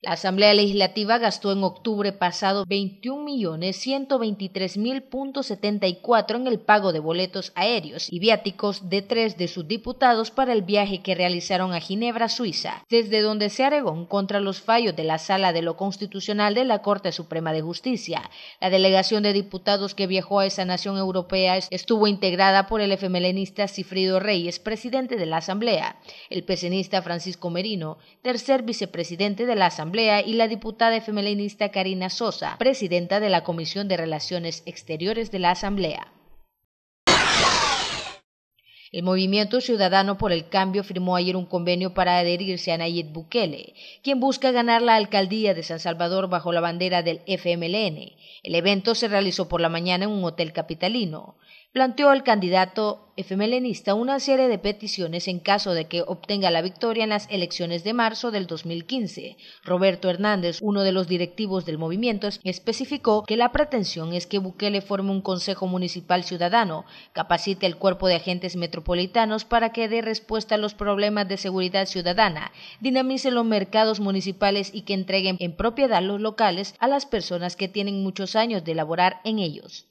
La Asamblea Legislativa gastó en octubre pasado 21.123.074 en el pago de boletos aéreos y viáticos de tres de sus diputados para el viaje que realizaron a Ginebra, Suiza, desde donde se en contra los fallos de la Sala de lo Constitucional de la Corte Suprema de Justicia. La delegación de diputados que viajó a esa nación europea estuvo integrada por el efemelenista Cifrido Reyes, presidente de la Asamblea, el pesenista Francisco Merino, tercer vicepresidente de la Asamblea, Asamblea, y la diputada femeninista Karina Sosa, presidenta de la Comisión de Relaciones Exteriores de la Asamblea. El Movimiento Ciudadano por el Cambio firmó ayer un convenio para adherirse a Nayib Bukele, quien busca ganar la alcaldía de San Salvador bajo la bandera del FMLN. El evento se realizó por la mañana en un hotel capitalino planteó el candidato efemelenista una serie de peticiones en caso de que obtenga la victoria en las elecciones de marzo del 2015. Roberto Hernández, uno de los directivos del movimiento, especificó que la pretensión es que Bukele forme un Consejo Municipal Ciudadano, capacite el cuerpo de agentes metropolitanos para que dé respuesta a los problemas de seguridad ciudadana, dinamice los mercados municipales y que entreguen en propiedad los locales a las personas que tienen muchos años de laborar en ellos.